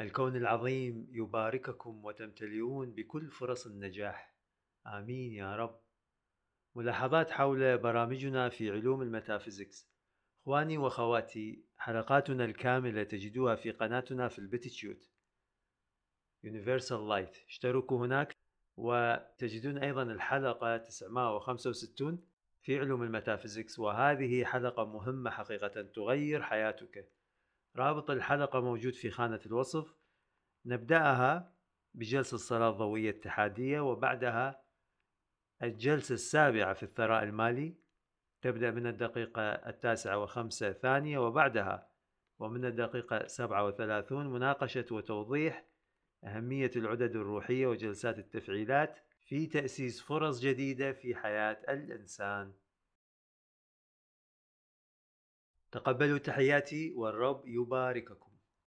الكون العظيم يبارككم وتمتلئون بكل فرص النجاح آمين يا رب ملاحظات حول برامجنا في علوم الميتافيزيكس اخواني واخواتي حلقاتنا الكامله تجدوها في قناتنا في البتيتيوت يونيفرسال لايت اشتركوا هناك وتجدون ايضا الحلقه 965 في علوم الميتافيزيكس وهذه حلقه مهمه حقيقه تغير حياتك رابط الحلقة موجود في خانة الوصف نبدأها بجلسة صلاة ضوئية اتحادية وبعدها الجلسة السابعة في الثراء المالي تبدأ من الدقيقة التاسعة وخمسة ثانية وبعدها ومن الدقيقة سبعة وثلاثون مناقشة وتوضيح أهمية العدد الروحية وجلسات التفعيلات في تأسيس فرص جديدة في حياة الإنسان تقبلوا تحياتي والرب يبارككم